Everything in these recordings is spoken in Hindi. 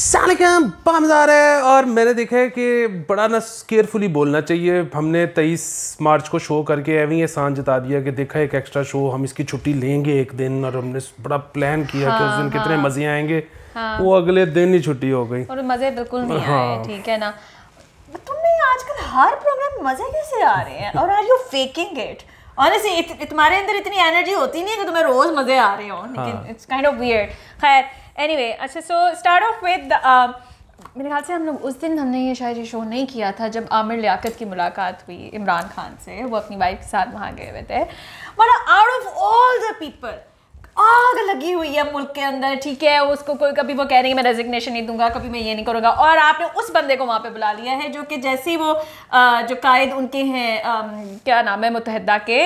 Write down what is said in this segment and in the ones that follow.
सलाम पामदार है और मैंने देखा है कि बड़ा ना केयरफुली बोलना चाहिए हमने 23 मार्च को शो करके एवं ये सांझ जता दिया कि देखा एक एक्स्ट्रा शो हम इसकी छुट्टी लेंगे एक दिन और हमने बड़ा प्लान किया हाँ, कि उस हाँ, दिन हाँ, कितने मज़े आएंगे हाँ, वो अगले दिन ही छुट्टी हो गई और मज़े बिल्कुल नहीं हाँ, आए ठीक है ना तुम्हें आजकल हर प्रोग्राम मज़े कैसे आ रहे हैं और are you faking it honestly तुम्हारे अंदर इतनी एनर्जी होती नहीं है कि तुम्हें रोज़ मज़े आ रहे हो हाँ। लेकिन इट्स काइंड ऑफ वियर्ड खैर एनीवे anyway, अच्छा सो स्टार्ट ऑफ विद मेरे ख्याल से हम लोग उस दिन हमने ये शायद ये शो नहीं किया था जब आमिर लियाकत की मुलाकात हुई इमरान खान से वो अपनी वाइफ के साथ वहाँ गए हुए थे मतलब out of all the people आग लगी हुई है मुल्क के अंदर ठीक है उसको कोई कभी वो कह रही है मैं रेजिग्नेशन नहीं दूंगा कभी मैं ये नहीं करूँगा और आपने उस बंदे को वहाँ पे बुला लिया है जो कि जैसे ही वो आ, जो कायद उनके हैं क्या नाम है मुतहदा के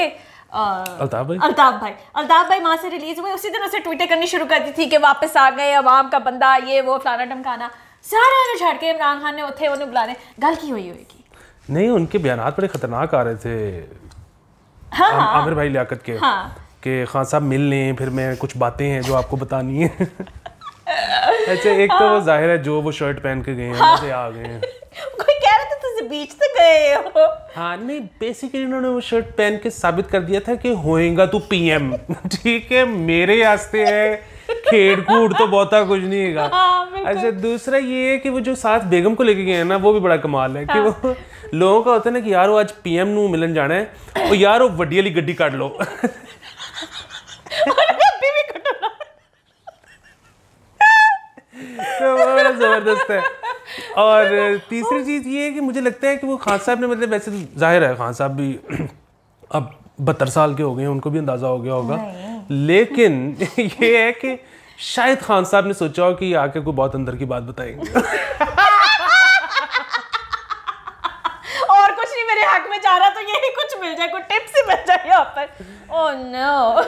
अल्ताफ भाई अल्ताफ भाई अल्ताफ भाई वहाँ से रिलीज हुए उसी दिन उसे ट्विटर करनी शुरू कर दी थी कि वापस आ गए अवाम का बंदा ये वो फलाना ढमकाना सारा उन्हें छाड़ के इमरान खान ने उठे उन्हें बुलाने गल की हुई होगी नहीं उनके बयान बड़े ख़तरनाक आ रहे थे हाँ, आम, हाँ। आमिर भाई लियाकत के हाँ, कि खान साहब मिल लें फिर मैं कुछ बातें हैं जो आपको बतानी है अच्छा एक तो वो हाँ। जाहिर है जो वो शर्ट पहन के गए हैं हाँ। आ गए हैं बीच तो गए हो हाँ नहीं बेसिकली उन्होंने वो शर्ट पहन के साबित कर दिया था कि होएगा तू पीएम ठीक है मेरे रास्ते है खेड़ कूद तो बहुत कुछ नहीं है हाँ, अच्छा दूसरा ये है कि वो जो साथ बेगम को लेके गए हैं ना वो भी बड़ा कमाल है कि वो हाँ। लोगों का होता है ना कि यार वो आज पीएम नु मिलन जाना है वो यार वो वड्डी वाली गड्डी काट लो तो जबरदस्त है और तो तीसरी चीज़ ये है कि मुझे लगता है कि वो खान साहब ने मतलब वैसे तो जाहिर है खान साहब भी अब बहत्तर साल के हो गए हैं उनको भी अंदाज़ा हो गया होगा लेकिन ये है कि शायद खान साहब ने सोचा हो कि आके को बहुत अंदर की बात बताएंगे और कुछ नहीं मेरे हक में जा रहा तो यही कुछ मिल जाए कोई टिप्स ही मिल जाए यहाँ पर ओह oh हाँ, नो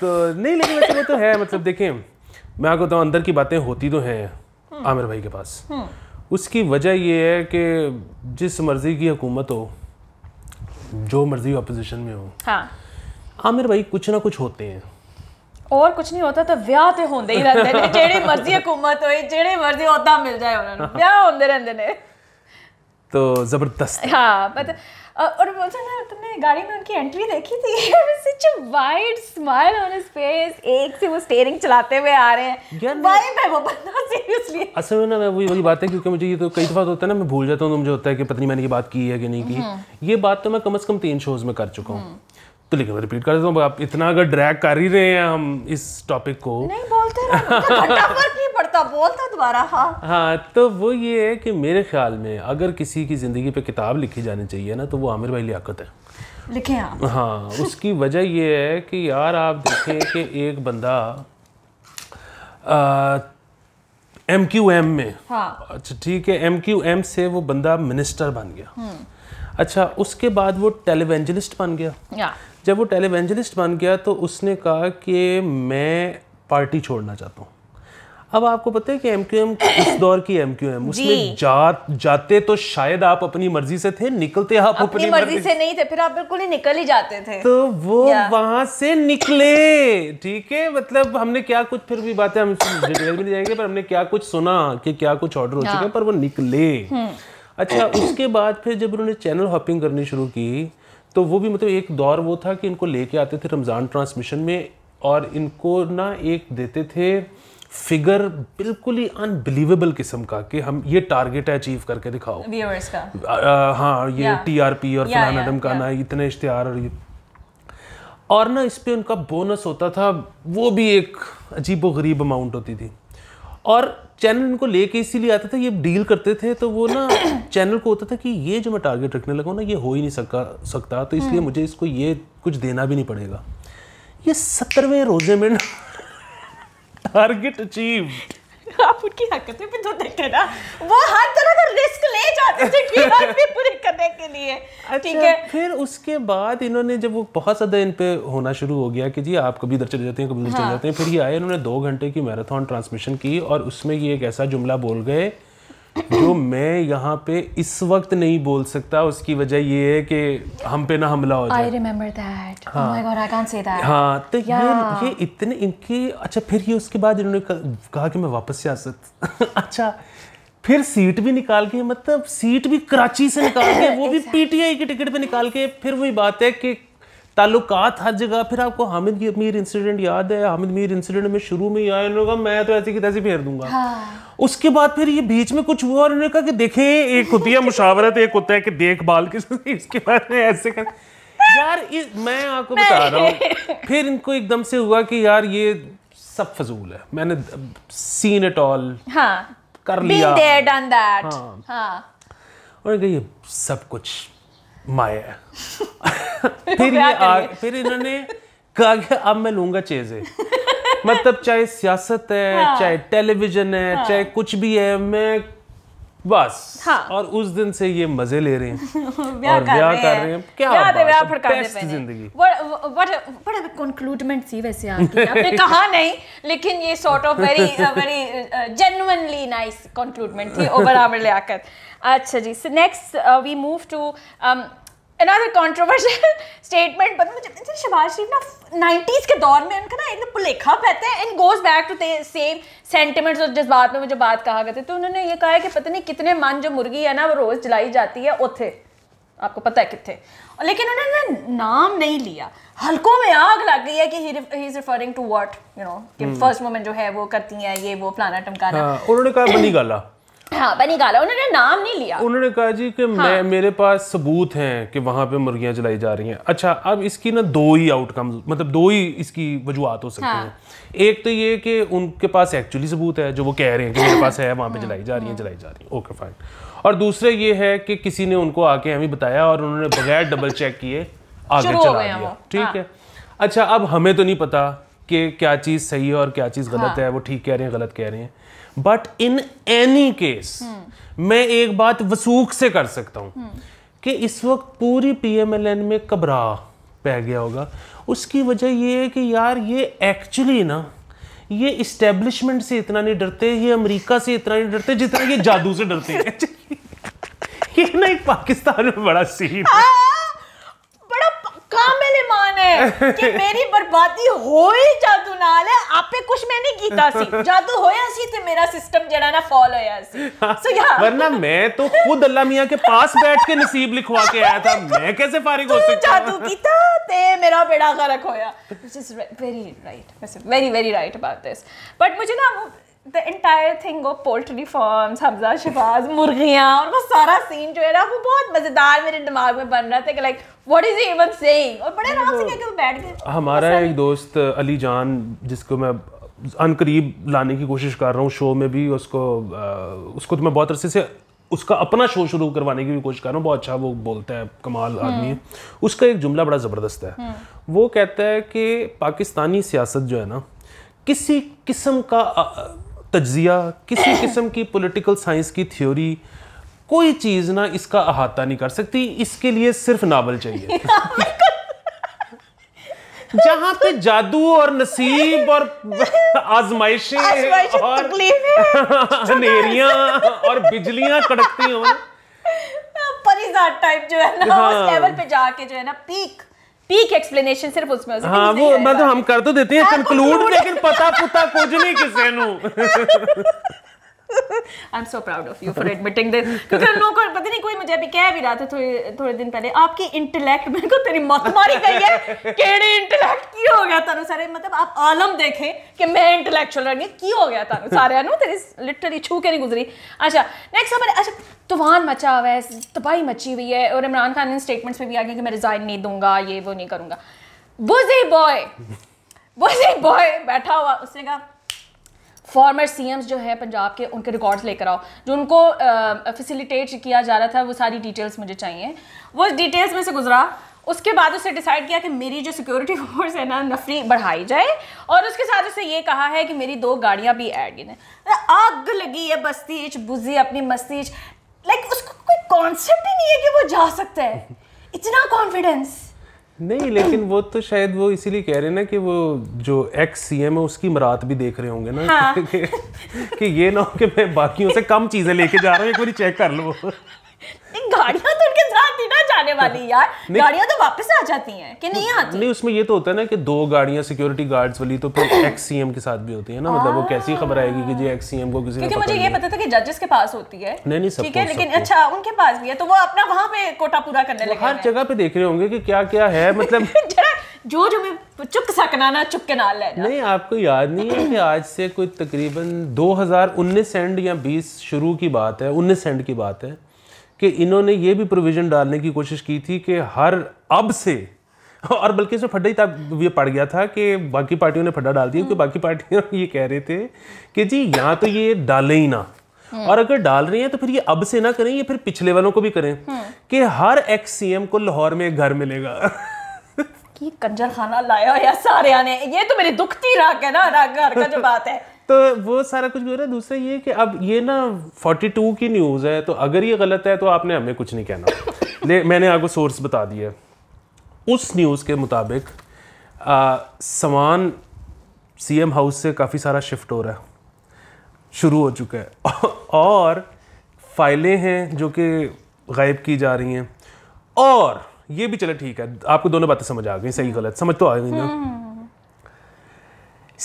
तो नहीं लेकिन वैसे वो तो है मतलब देखें मैं आपको बताऊँ अंदर की बातें होती तो हैं हम्म। आमिर भाई के पास हम्म। उसकी वजह ये है कि जिस मर्ज़ी की हुकूमत हो जो मर्ज़ी अपोजिशन में हो हाँ आमिर भाई कुछ ना कुछ होते हैं और कुछ नहीं होता तो ਵਿਆਹ ਤੇ ਹੁੰਦੇ ਹੀ ਰਹਿੰਦੇ ਨੇ ਜਿਹੜੀ ਮਰਜ਼ੀ ਹਕੂਮਤ ਹੋਏ ਜਿਹੜੇ ਮਰਜ਼ੀ ਉਹਦਾ ਮਿਲ ਜਾਏ ਉਹਨਾਂ ਨੂੰ ਵਿਆਹ ਹੁੰਦੇ ਰਹਿੰਦੇ ਨੇ तो ज़बरदस्त तो हाँ पता और मुझे ना तुमने गाड़ी में उनकी एंट्री देखी थी such a wide smile on his face एक से वो स्टीयरिंग चलाते हुए आ रहे हैं भाई मैं वो बंदा सीरियसली असल में ना मैं वही वही बात है क्योंकि मुझे ये तो कई दफ़ा तो होता है ना मैं भूल जाता हूं तो मुझे होता है कि पत्नी मैंने ये बात की है कि नहीं की हम्म। ये बात तो मैं कम से कम तीन शोज़ में कर चुका हूं हम्म। तो लेकिन मैं रिपीट कर देता हूं आप इतना अगर ड्रैग कर ही रहे हैं हम इस टॉपिक को नहीं बोलते रहो करता बोलता दोबारा हाँ हाँ तो वो ये है कि मेरे ख्याल में अगर किसी की ज़िंदगी पे किताब लिखी जानी चाहिए ना तो वो आमिर भाई लियाकत है लिखे आप हाँ उसकी वजह ये है कि यार आप देखें कि एक बंदा एम क्यू एम में हाँ। अच्छा ठीक है एम क्यू एम से वो बंदा मिनिस्टर बन गया हम्म। अच्छा उसके बाद वो टेलीवेंजलिस्ट बन गया जब वो टेलीवेंजलिस्ट बन गया तो उसने कहा कि मैं पार्टी छोड़ना चाहता हूँ अब आपको पता है कि एम क्यू एम इस दौर की एम क्यू एम उसमें जा, जाते तो शायद आप अपनी मर्जी से थे निकलते आप अपनी, अपनी मर्जी, मर्जी से नहीं थे फिर आप बिल्कुल ही निकल ही जाते थे तो वो वहां से निकले ठीक है मतलब हमने क्या कुछ फिर भी बातें हम डिटेल में जाएंगे पर हमने क्या कुछ सुना कि क्या कुछ ऑर्डर हो हाँ। चुके पर वो निकले हम्म। अच्छा उसके बाद फिर जब उन्होंने चैनल हॉपिंग करनी शुरू की तो वो भी मतलब एक दौर वो था कि इनको लेके आते थे रमज़ान ट्रांसमिशन में और इनको ना एक देते थे फिगर बिल्कुल ही अनबिलीवेबल किस्म का कि हम ये टारगेट अचीव करके दिखाओ व्यूअर्स का आ, आ, हाँ ये आर पी और फलान yeah, इतने इश्तेहार और ये और ना इस पर उनका बोनस होता था वो भी एक अजीब गरीब अमाउंट होती थी और चैनल इनको लेके इसीलिए आता था ये डील करते थे तो वो ना चैनल को होता था कि ये जो मैं टारगेट रखने लगा ना ये हो ही नहीं सका सकता तो इसलिए hmm. मुझे इसको ये कुछ देना भी नहीं पड़ेगा ये सत्तरवें रोजे में ना टारगेट अचीव आप उनकी हरकतें भी तो देखते ना वो हर तरह का रिस्क ले जाते थे टीआरपी पूरी करने के लिए अच्छा, ठीक है फिर उसके बाद इन्होंने जब वो बहुत ज़्यादा इन पे होना शुरू हो गया कि जी आप कभी इधर चले जाते हैं कभी उधर हाँ। चले जाते हैं फिर ये आए इन्होंने दो घंटे की मैराथन ट्रांसमिशन की और उसमें ये एक ऐसा जुमला बोल गए जो मैं यहाँ पे इस वक्त नहीं बोल सकता उसकी वजह ये है कि हम पे ना हमला हो जाए आई oh हाँ। हाँ, तो yeah. ये ये इतने इनके अच्छा फिर ये उसके बाद इन्होंने कहा कि मैं वापस से आ सकता अच्छा फिर सीट भी निकाल के मतलब सीट भी कराची से निकाल के वो भी पीटीआई की टिकट पे निकाल के फिर वही बात है कि ताल्लुकात हर जगह फिर आपको हामिद की मीर इंसिडेंट याद है हामिद मीर इंसिडेंट में शुरू में ही आया उन्होंने कहा मैं तो ऐसे की तैसे फेर दूंगा हाँ। उसके बाद फिर ये बीच में कुछ हुआ और उन्होंने कहा कि देखे एक होती है मुशावरत एक होता है कि देखभाल किस इसके बाद में ऐसे कर यार मैं आपको बता रहा हूँ फिर इनको एकदम से हुआ कि यार ये सब फजूल है मैंने सीन इट ऑल कर लिया there, हाँ, हाँ. और ये सब कुछ माया फिर ये आ, फिर इन्होंने कहा कि अब मैं लूंगा चीजें मतलब चाहे सियासत है हाँ। चाहे टेलीविजन है हाँ। चाहे कुछ भी है मैं बस हाँ। और उस दिन से ये मजे ले रहे हैं और ब्याह कर रहे हैं क्या बात है जिंदगी कंक्लूडमेंट सी वैसे आपने कहा नहीं लेकिन ये sort of very very genuinely nice concludement थी ओवर लियाकत अच्छा जी so next we move to another controversial statement पता मुझे शबाज शरीफ ना नाइन्टीज़ के दौर में उनका ना एकदम पुलेखा बहता है and goes back to same sentiments और जज्बात में मुझे बात कहा गए थे तो उन्होंने ये कहा है कि पता नहीं कितने मन जो मुर्गी है ना वो रोज़ जलाई जाती है उथे आपको पता है कितने लेकिन उन्होंने नाम नहीं लिया हल्कों में आग लग गई है कि he is referring to what you know कि फर्स्ट हम्म। मोमेंट जो है वो करती है ये वो फलाना टमकाना हाँ, उन्होंने कहा बनी गाला हाँ निकाला उन्होंने नाम नहीं लिया उन्होंने कहा जी कि हाँ। मैं मेरे पास सबूत हैं कि वहाँ पे मुर्गियाँ जलाई जा रही हैं अच्छा अब इसकी ना दो ही आउटकम मतलब दो ही इसकी वजूहत हो सकती हाँ। हैं एक तो ये कि उनके पास एक्चुअली सबूत है जो वो कह रहे हैं कि मेरे पास है वहाँ पे जलाई हाँ। जा रही है जलाई हाँ। जा रही है ओके फाइन और दूसरे ये है कि किसी ने उनको आके हमें बताया और उन्होंने बगैर डबल चेक किए आगे चला दिया ठीक हाँ। है अच्छा अब हमें तो नहीं पता कि क्या चीज़ सही है और क्या चीज़ गलत है वो ठीक कह रहे हैं गलत कह रहे हैं बट इन एनी केस मैं एक बात वसूख से कर सकता हूं कि इस वक्त पूरी पीएमएलएन में कबरा पै गया होगा उसकी वजह ये है कि यार ये एक्चुअली ना ये इस्टेब्लिशमेंट से इतना नहीं डरते ये अमेरिका से इतना नहीं डरते जितना ये जादू से डरते हैं ये ना एक पाकिस्तान में बड़ा सीन है हाँ, ਕਿ ਮੇਰੀ ਬਰਬਾਦੀ ਹੋਈ ਜਾਦੂ ਨਾਲ ਹੈ ਆਪੇ ਕੁਝ ਮੈਂ ਨਹੀਂ ਕੀਤਾ ਸੀ ਜਾਦੂ ਹੋਇਆ ਸੀ ਤੇ ਮੇਰਾ ਸਿਸਟਮ ਜਿਹੜਾ ਨਾ ਫਾਲ ਹੋਇਆ ਸੀ ਸੋ ਯਾ ਵਰਨਾ ਮੈਂ ਤਾਂ ਖੁਦ ਅੱਲਾ ਮੀਆਂ ਕੇ ਪਾਸ ਬੈਠ ਕੇ ਨਸੀਬ ਲਿਖਵਾ ਕੇ ਆਇਆ था मैं कैसे फारिग हो सकता जादू ਕੀਤਾ ਤੇ ਮੇਰਾ ਬੇੜਾ ਗਰਕ ਹੋਇਆ which is very right very very right about this but मुझे ना the entire thing of poultry farms Hamza शिफाज मुर्गियाँ और वो सारा सीन जो है ना वो बहुत मज़ेदार मेरे दिमाग में बन रहा था कि like what is even saying और बड़े आराम से कहकर बैठ गए हमारा एक दोस्त अली जान जिसको मैं अनकरीब लाने की कोशिश कर रहा हूँ शो में भी उसको आ, उसको तो मैं बहुत अरसे से उसका अपना शो शुरू करवाने की भी कोशिश कर रहा हूँ बहुत अच्छा वो बोलता है कमाल हम्म। आदमी है उसका एक जुमला बड़ा ज़बरदस्त है हम्म। वो कहता है कि पाकिस्तानी सियासत जो है ना किसी किस्म का तजिया किसी किस्म की पॉलिटिकल साइंस की थ्योरी कोई चीज़ ना इसका अहाता नहीं कर सकती इसके लिए सिर्फ नावल चाहिए oh जहां पे जादू और नसीब और आजमाइशें तो और अंधेरिया और बिजलियां कड़कती हो टाइप जो है ना हाँ। उस लेवल पे जाके जो है ना पीक पीक एक्सप्लेनेशन सिर्फ उसमें हाँ वो मतलब हम कर तो देते हैं कंक्लूड हाँ, लेकिन पता पुता कुछ नहीं किसी I am so proud of you for admitting this क्योंकि उन को पता नहीं कोई मुझे अभी कह भी रहा था थोड़े थोड़े दिन पहले आपकी इंटेलेक्ट मेरे को तेरी मत मारी गई है केड़ी इंटेलेक्ट की हो गया तानू सारे मतलब आप आलम देखें कि मैं इंटेलेक्चुअल रही की हो गया तानू सारे ना तेरी लिटरली छू के नहीं गुजरी अच्छा नेक्स्ट हमारे अच्छा तूफान मचा हुआ है तबाही मची हुई है और इमरान खान ने स्टेटमेंट्स में भी आ गया कि मैं रिजाइन नहीं दूंगा ये वो नहीं करूंगा बुजी बॉय बुजी बॉय बैठा हुआ उसने कहा फॉर्मर सीएम्स जो है पंजाब के उनके रिकॉर्ड्स लेकर आओ जो उनको फैसिलिटेट किया जा रहा था वो सारी डिटेल्स मुझे चाहिए वो डिटेल्स में से गुजरा उसके बाद उसने डिसाइड किया कि मेरी जो सिक्योरिटी फोर्स है ना नफरी बढ़ाई जाए और उसके साथ उसने ये कहा है कि मेरी दो गाड़ियाँ भी ऐड गिने आग लगी है बस्ती बुजी अपनी मस्ती लाइक उसको कोई कॉन्सेप्ट ही नहीं है कि वो जा सकता है इतना कॉन्फिडेंस नहीं लेकिन वो तो शायद वो इसीलिए कह रहे हैं ना कि वो जो एक्स सी एम है उसकी मरात भी देख रहे होंगे ना हाँ। कि, कि ये ना हो कि मैं बाकियों से कम चीजें लेके जा रहा हूँ एक बार चेक कर लो गाड़ियां तो उनके साथ आने वाली यार गाड़ियां तो वापस आ जाती हैं कि नहीं आती नहीं उसमें ये तो होता है ना कि दो गाड़ियां सिक्योरिटी गार्ड्स वाली तो फिर एक्स सीएम के साथ भी होती है ना मतलब वो कैसी खबर आएगी कि जी एक्स सीएम को किसी क्योंकि मुझे ये पता था कि जजेस के पास होती है नहीं नहीं ठीक है लेकिन अच्छा उनके पास भी है तो वो अपना वहां पे कोटा पूरा करने लगे हर जगह पे देख रहे होंगे की क्या क्या है मतलब जो जो मैं चुप सकना ना चुप के नाल लेना नहीं आपको याद नहीं है कि आज से कोई तकरीबन 2019 सेंड या 20 शुरू की बात है 19 सेंड की बात है कि इन्होंने ये भी प्रोविज़न डालने की कोशिश की थी कि हर अब से और बल्कि इसमें फड्डा ही तब ये पड़ गया था कि बाकी पार्टियों ने फड्डा डाल दिया क्योंकि हम्म। बाकी पार्टियां ये कह रहे थे कि जी यहाँ तो ये डाले ही ना हम्म। और अगर डाल रहे हैं तो फिर ये अब से ना करें ये फिर पिछले वालों को भी करें हम्म। कि हर एक्स सीएम को लाहौर में एक घर मिलेगा कंजर खाना लाया या सारे आने ये तो मेरी दुखती राग है ना राख घर का जो बात है तो वो सारा कुछ भी हो रहा है दूसरा ये कि अब ये ना 42 की न्यूज़ है तो अगर ये गलत है तो आपने हमें कुछ नहीं कहना ले मैंने आपको सोर्स बता दिया उस न्यूज़ के मुताबिक सामान सीएम हाउस से काफ़ी सारा शिफ्ट हो रहा है शुरू हो चुका है और फाइलें हैं जो कि गायब की जा रही हैं और ये भी चले ठीक है आपको दोनों बातें समझ आ गई सही गलत समझ तो आ गई ना हम्म।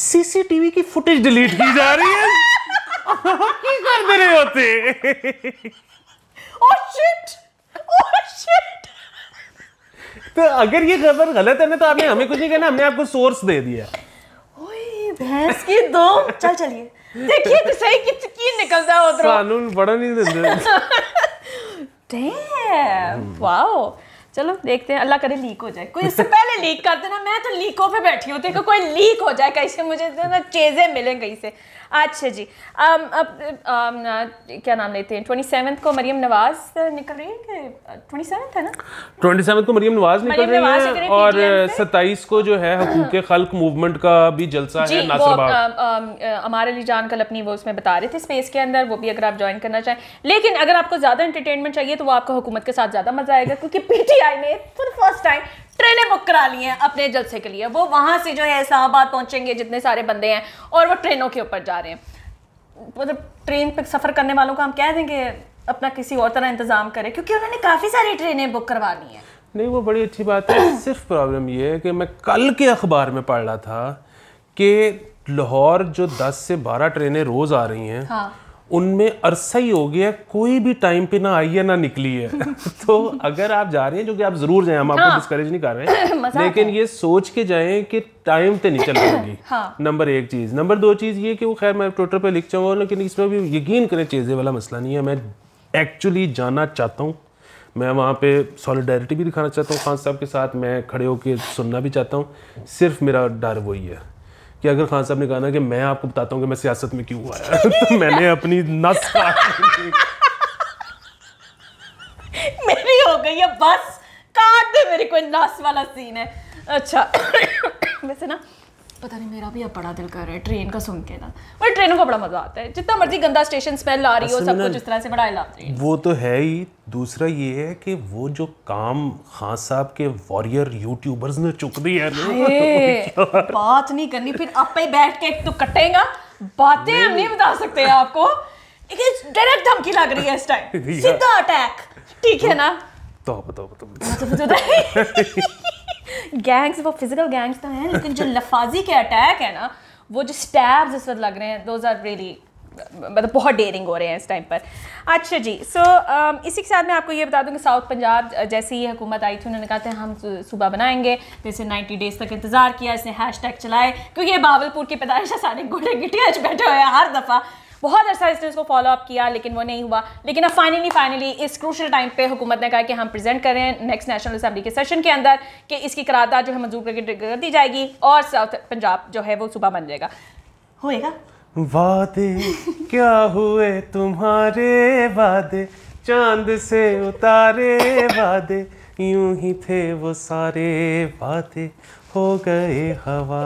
सीसीटीवी की फुटेज डिलीट की जा रही है की कर दे रहे होते oh शिट Oh शिट तो अगर ये खबर गलत है ना तो आपने हमें कुछ नहीं कहना हमने आपको सोर्स दे दिया भैंस की दो चल चलिए देखिए तो सही कि की निकलता है उधर कानून बड़ा नहीं देते डैम वाओ चलो देखते हैं अल्लाह करे लीक हो जाए कोई इससे पहले लीक कर देना मैं तो लीकों पे बैठी हूँ देखो कोई लीक हो जाए कहीं से मुझे ना चीज़ें मिले कहीं से अच्छा जी आम, अब आम, क्या नाम लेते हैं ट्वेंटी सेवन्थ को मरियम नवाज निकल रही है ट्वेंटी सेवन है ना ट्वेंटी सेवन्थ को मरियम नवाज निकल मरियम रही है, और सत्ताईस को जो है हकूक खल्क मूवमेंट का भी जलसा है नासर अमार अली जान कल अपनी वो उसमें बता रहे थे स्पेस के अंदर वो भी अगर आप ज्वाइन करना चाहें लेकिन अगर आपको ज़्यादा इंटरटेनमेंट चाहिए तो वो आपको हुकूमत के साथ ज़्यादा मजा आएगा क्योंकि पीटीआई ने फॉर फर्स्ट टाइम ट्रेनें बुक करा ली हैं अपने जलसे के लिए वो वहाँ से जो है इस्लामाबाद पहुँचेंगे जितने सारे बंदे हैं और वो ट्रेनों के ऊपर जा रहे हैं मतलब ट्रेन पर सफ़र करने वालों को हम कह देंगे अपना किसी और तरह इंतज़ाम करें क्योंकि उन्होंने काफ़ी सारी ट्रेनें बुक करवा ली हैं नहीं वो बड़ी अच्छी बात है सिर्फ प्रॉब्लम ये है कि मैं कल के अखबार में पढ़ रहा था कि लाहौर जो 10 से 12 ट्रेनें रोज़ आ रही हैं हाँ। उनमें अरसा ही हो गया कोई भी टाइम पे ना आई है ना निकली है तो अगर आप जा रहे हैं जो कि आप जरूर जाएं हम हाँ। आपको डिस्करेज नहीं कर रहे हैं लेकिन है। ये सोच के जाएं कि टाइम पे नहीं चल पाएंगी हाँ। नंबर एक चीज़ नंबर दो चीज़ ये कि वो खैर मैं ट्विटर पे लिख चाहूंगा लेकिन इसमें भी यकीन करें चीज़ें वाला मसला नहीं है मैं एक्चुअली जाना चाहता हूँ मैं वहाँ पे सॉलिडेरिटी भी दिखाना चाहता हूँ खान साहब के साथ मैं खड़े होकर सुनना भी चाहता हूँ सिर्फ मेरा डर वही है कि अगर खान साहब ने कहा ना कि मैं आपको बताता हूँ कि मैं सियासत में क्यों आया तो मैंने अपनी नस मेरी हो गई है बस काट दे मेरे कोई नस वाला सीन है अच्छा वैसे ना पता नहीं मेरा भी अब बड़ा दिल कर रहा है ट्रेन का सुन के ना पर ट्रेनों का बड़ा मजा आता है जितना मर्जी गंदा स्टेशन स्मेल आ रही हो सब कुछ इस तरह से बड़ा इलाज वो तो है ही दूसरा ये है कि वो जो काम खान साहब के वॉरियर यूट्यूबर्स ने चुक दी है तो बात नहीं करनी फिर आप पे बैठ के तो कटेगा बातें हम नहीं बता सकते आपको डायरेक्ट धमकी लग रही है इस टाइम सीधा अटैक ठीक है ना तो बताओ बताओ तो बताओ गैंग्स वो फिजिकल गैंग्स तो हैं लेकिन जो लफाजी के अटैक है ना वो जो स्टैब्स इस वक्त लग रहे हैं दोज आर रियली मतलब बहुत डेयरिंग हो रहे हैं इस टाइम पर अच्छा जी सो so, um, इसी के साथ मैं आपको ये बता दूँ कि साउथ पंजाब जैसे ही हुकूमत आई थी उन्होंने कहा था हम सुबह बनाएंगे तो इसे नाइन्टी डेज़ तक इंतज़ार किया इसने हैश टैग चलाए क्योंकि ये बावलपुर की पैदाइश सारे गोटे गिटिया बैठे हुए हैं हर दफ़ा बहुत अरसा इसने उसको फॉलोअप किया लेकिन वो नहीं हुआ लेकिन अब फाइनली फाइनली इस क्रूशल टाइम पे हुकूमत ने कहा कि हम प्रेजेंट कर रहे हैं नेक्स्ट नेशनल असेंबली के सेशन के अंदर कि इसकी करारदा जो है मंजूर करके कर दी जाएगी और साउथ पंजाब जो है वो सुबह बन जाएगा होएगा वादे क्या हुए तुम्हारे वादे चांद से उतारे वादे यूं ही थे वो सारे वादे हो गए हवा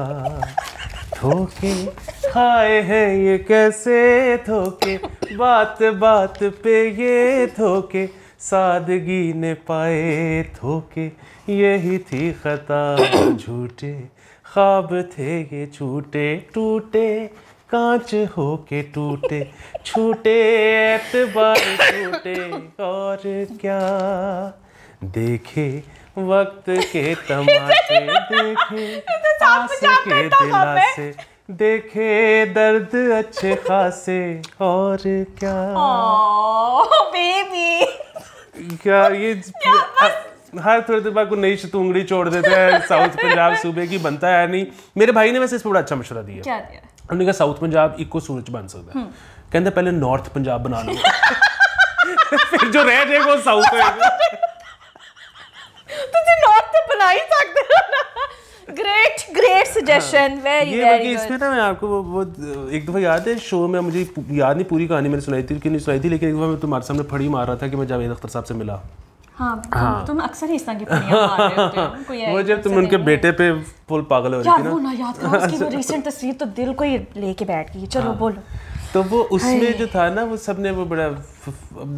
धोखे हाय है ये कैसे धोखे बात बात पे ये धोखे सादगी ने पाए धोखे यही थी खता झूठे ख्वाब थे ये छूटे टूटे कांच होके टूटे छूटे एतबार टूटे और क्या देखे वक्त के तमाशे देखे के दिलासे देखे दर्द अच्छे खासे और क्या बेबी क्या ये हर थोड़ी देर बाद को नई शतुंगड़ी छोड़ देते हैं साउथ पंजाब सूबे की बनता है नहीं मेरे भाई ने वैसे इस पर बड़ा अच्छा मशवरा दिया क्या दिया उन्होंने कहा साउथ पंजाब इको सूरज बन सकता है हम्म। कहते पहले नॉर्थ पंजाब बना लो फिर जो रह जाएगा वो साउथ है तुझे ਨੋਟ तो बना ही सकते हो ना great great suggestion very very इसमें ना मैं आपको वो, वो एक दफ़ा याद है शो में मुझे याद नहीं पूरी कहानी मैंने सुनाई थी कि नहीं सुनाई थी लेकिन एक बार मैं तुम्हारे सामने फड़ी मार रहा था कि मैं जावेद अख्तर साहब से मिला हाँ, तो हाँ। तुम अक्सर इस तरह की फड़ियां वो जब तुम उनके बेटे पे फुल पागल हो रही थी ना वो ना याद करो उसकी वो रीसेंट तस्वीर तो दिल को ही लेके बैठ गई चलो हाँ। बोलो तो वो उसमें जो था ना वो सब ने वो बड़ा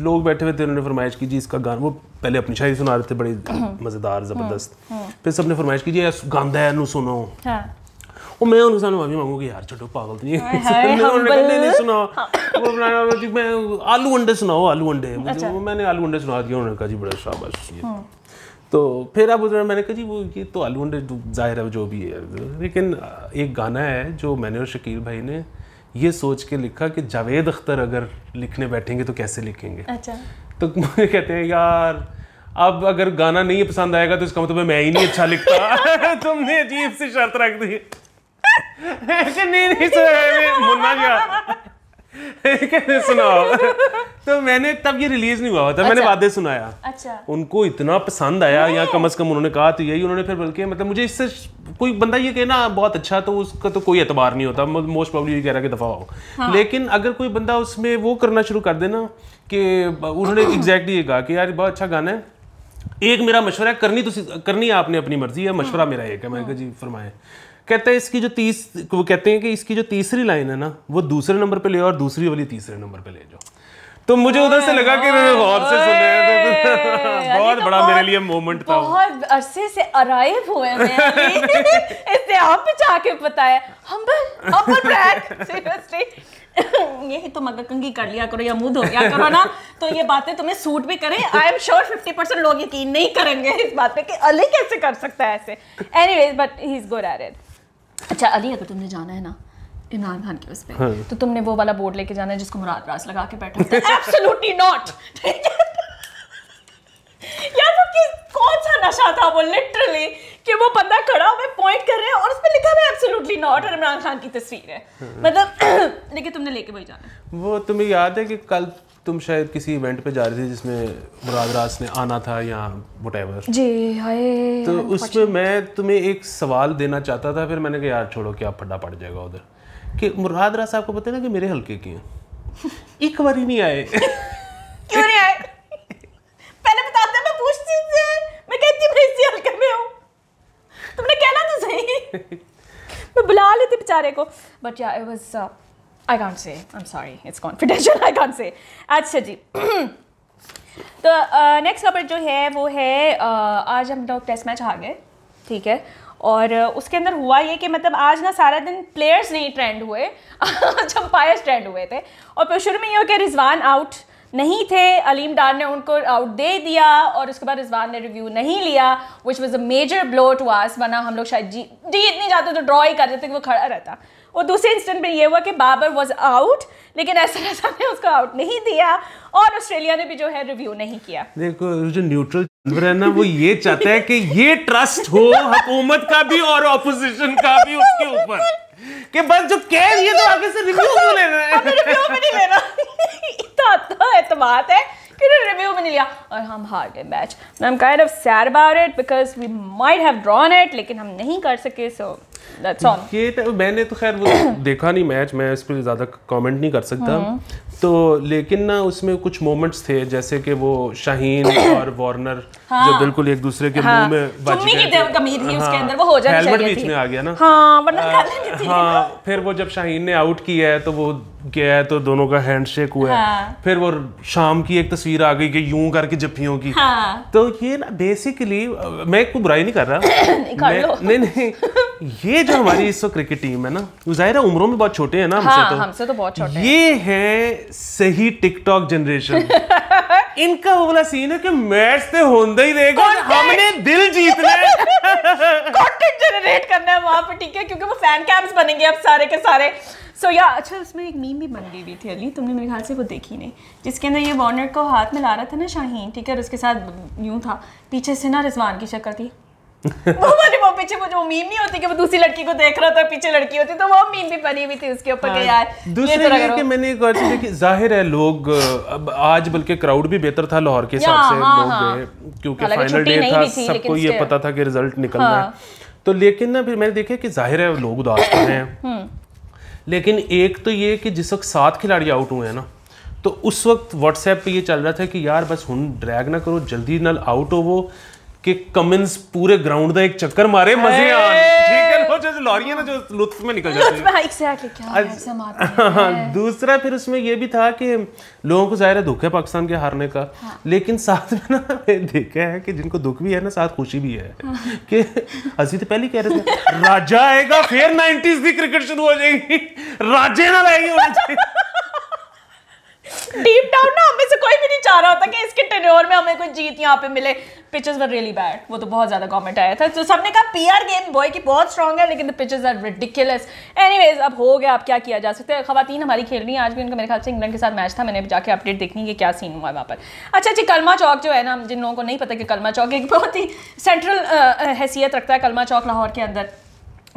लोग बैठे हुए थे उन्होंने फरमाइश की जी इसका गाना वो पहले अपनी शायरी सुना रहे थे बड़ी मज़ेदार ज़बरदस्त हम्म, हम्म। फिर सब ने फरमाइश की जी गांधा है सुनो वो हाँ। मैं उन्होंने ਸਾਨੂੰ ਮਾਫੀ मांगूंगी यार छोटो पागल तो नहीं ਕਹਿੰਦੇ ਨਹੀਂ ਸੁਣਾ ਉਹ ਬਣਾਣਾ ਜੀ ਮੈਂ ਆਲੂ मैंने आलू अंडे सुना दिया उन्होंने कहा जी बड़ा शाबाश हम्म। तो फिर अब उधर मैंने कहा जी वो ये तो आलू अंडे जाहिर है जो भी है लेकिन एक गाना है जो मैंने और शकील भाई ने ये सोच के लिखा कि जावेद अख्तर अगर लिखने बैठेंगे तो कैसे लिखेंगे अच्छा तो कहते हैं यार अब अगर गाना नहीं पसंद आएगा तो इसका मतलब मैं ही नहीं अच्छा लिखता तुमने अजीब सी शर्त रख दी नहीं नहीं तो मुन्ना क्या सुनाओ तो मैंने तब ये रिलीज नहीं हुआ था अच्छा। मैंने वादे सुनाया अच्छा उनको इतना पसंद आया या कम से कम उन्होंने कहा तो यही उन्होंने फिर बल्कि मतलब मुझे इससे कोई बंदा ये कहना बहुत अच्छा तो उसका तो कोई एतबार नहीं होता मोस्ट प्रॉब्लम ये कह रहा कि दफा हो हाँ। लेकिन अगर कोई बंदा उसमें वो करना शुरू कर देना कि उन्होंने एग्जैक्टली ये कहा कि यार बहुत अच्छा गाना है एक मेरा मशवरा करनी तो करनी है आपने अपनी मर्जी है मशवरा हाँ। मेरा एक है मैंने कहा जी फरमाए कहता है इसकी जो तीस वो कहते हैं कि इसकी जो तीसरी लाइन है ना वो दूसरे नंबर पे ले और दूसरी वाली तीसरे नंबर पे ले जाओ तो मुझे उधर से लगा कि मैं गौर से सुन सुने तो बहुत तो बड़ा बहुत, मेरे लिए मोमेंट था बहुत अरसे से अराइव हुए इसने आप जाके पता बताया हम्बल अपर ब्रैक सीरियसली यही तो मगर कंगी कर लिया करो या मुंह धो गया करो ना तो ये बातें तुम्हें सूट भी करें I am sure fifty percent लोग यकीन नहीं करेंगे इस बात पे कि अली कैसे कर सकता है ऐसे anyways but he is good at it अच्छा अली अगर तुमने जाना है ना इमरान खान के उस पर हाँ। तो तुमने वो वाला बोर्ड लेके जाना है जिसको मुराद रास लगा के बैठा एब्सोल्युटली नॉट यार वो किस कौन सा नशा था वो लिटरली कि वो बंदा खड़ा हुआ पॉइंट कर रहे हैं और उस पर लिखा हुआ एब्सोल्युटली नॉट और इमरान खान की तस्वीर है मतलब लेकिन तुमने लेके वही जाना वो तुम्हें याद है कि कल तुम शायद किसी इवेंट पे जा रही थी जिसमें मुराद रास ने आना था या वटेवर जी हाय तो उसमें मैं तुम्हें एक सवाल देना चाहता था फिर मैंने कहा यार छोड़ो क्या आप फड्डा पड़ जाएगा उधर कि मुराद रास आपको पता है ना कि मेरे हल्के के हैं एक बार ही नहीं आए क्यों नहीं आए पहले बताते मैं पूछती से मैं कहती मैं इसी हल्के में हूं तुमने कहना तो सही मैं बुला लेती बेचारे को बट या it was I can't say I am sorry it's confidential I can't say अच्छा जी तो नेक्स्ट uh, खबर जो है वो है uh, आज हम लोग टेस्ट मैच हार गए ठीक है और uh, उसके अंदर हुआ ये कि मतलब आज ना सारा दिन प्लेयर्स नहीं ट्रेंड हुए आज अंपायर्स ट्रेंड हुए थे और फिर शुरू में ये हो कि रिजवान आउट नहीं थे अलीम डार ने उनको आउट दे दिया और उसके बाद रिजवान ने रिव्यू नहीं लिया which was a major blow to us वरना हम लोग शायद जी जीत नहीं जाते तो ड्रॉ ही कर देते कि वो खड़ा रहता और दूसरे इंस्टेंट में ये हुआ कि बाबर वॉज आउट लेकिन ऐसा ऐसा ने उसको आउट नहीं दिया और ऑस्ट्रेलिया ने भी जो है रिव्यू नहीं किया देखो जो न्यूट्रल जानवर है ना वो ये चाहता है कि ये ट्रस्ट हो हुकूमत का भी और ऑपोजिशन का भी उसके ऊपर कि बस जो कह रही है तो आगे से रिव्यू में लेना है रिव्यू में नहीं लेना इतना इतना तो एतमाद है फिर रिव्यू में नहीं लिया और हम हार गए match I am kind of sad about it because we might have drawn it लेकिन हम नहीं कर सके सो so ये तो मैंने तो खैर वो देखा नहीं मैच मैं इस पर ज़्यादा कमेंट नहीं कर सकता हम्म। तो लेकिन ना उसमें कुछ मोमेंट्स थे जैसे कि वो शाहीन और वार्नर हाँ, जो बिल्कुल एक दूसरे के हाँ, मुंह में चुम्मी की कमी थी हाँ, उसके अंदर वो हो जाना चाहिए बीच में आ गया ना हाँ वरना हाँ, हाँ फिर वो जब शाहीन ने आउट किया है तो वो गया है तो दोनों का हैंडशेक हुआ है हाँ। फिर वो शाम की एक तस्वीर आ गई कि यूं करके जफियों की हाँ। तो ये ना बेसिकली मैं कोई बुराई नहीं कर रहा नहीं नहीं ये जो हमारी इस वक्त क्रिकेट टीम है ना जाहिर है उम्रों में बहुत छोटे हैं ना हमसे हाँ, तो हमसे तो बहुत छोटे ये है सही टिकटॉक जनरेशन इनका वो वाला सीन है कि मैच तो होंदा ही रहेगा हमने दिल जीत है कंटेंट जनरेट करना है वहां पे ठीक है क्योंकि वो फैन कैम्प्स बनेंगे अब सारे के सारे सो या अच्छा उसमें एक मीम भी बन गई हुई थी अली तुमने मेरे ख्याल से वो देखी नहीं जिसके अंदर ये वार्नर को हाथ में ला रहा था ना शाहीन ठीक है और उसके साथ यूं था पीछे से ना रिजवान की शक्ल थी वो वाली वो पीछे वो जो मीम नहीं होती कि वो दूसरी लड़की को देख रहा था पीछे लड़की होती तो वो मीम भी बनी हुई थी उसके ऊपर हाँ। यार दूसरी ये तो कि मैंने एक बार देखी जाहिर है लोग अब आज बल्कि क्राउड भी बेहतर था लाहौर के हिसाब हाँ, से हाँ, लोग हाँ। क्योंकि फाइनल डे था सबको ये पता था कि रिजल्ट निकलना है हाँ। तो लेकिन ना फिर मैंने देखा कि जाहिर है लोग उदास तो हैं हम्म। लेकिन एक तो ये कि जिस वक्त सात खिलाड़ी आउट हुए हैं ना तो उस वक्त व्हाट्सएप पे ये चल रहा था कि यार बस हूँ ड्रैग ना करो जल्दी नल आउट हो वो दूसरा फिर उसमें ये भी था कि लोगों को जाहिर है दुख है पाकिस्तान के हारने का हाँ। लेकिन साथ में ना देखा है कि जिनको दुख भी है ना साथ खुशी भी है हाँ। कि तो पहले कह रहे थे राजा आएगा फिर नाइनटीज की क्रिकेट शुरू हो जाएगी राजे ना डीप डाउन ना हमें से कोई भी नहीं चाह रहा होता कि इसके टेन्योर में हमें कोई जीत यहाँ पे मिले पिचेस वर रियली बैड वो तो बहुत ज़्यादा कॉमेंट आया था तो सबने कहा पीआर गेम बॉय की बहुत स्ट्रॉन्ग है लेकिन the pitches are ridiculous anyways अब हो गया अब क्या किया जा सकता है खातन हमारी खेल रही हैं आज भी उनका मेरे ख्याल से इंग्लैंड के साथ मैच था मैंने जाके अपडेट देखनी कि क्या सीन हुआ है वहाँ पर अच्छा जी कलमा चौक जो है ना जिन लोगों को नहीं पता कि कलमा चौक एक बहुत ही सेंट्रल हैसियत रखता है कलमा चौक लाहौर के अंदर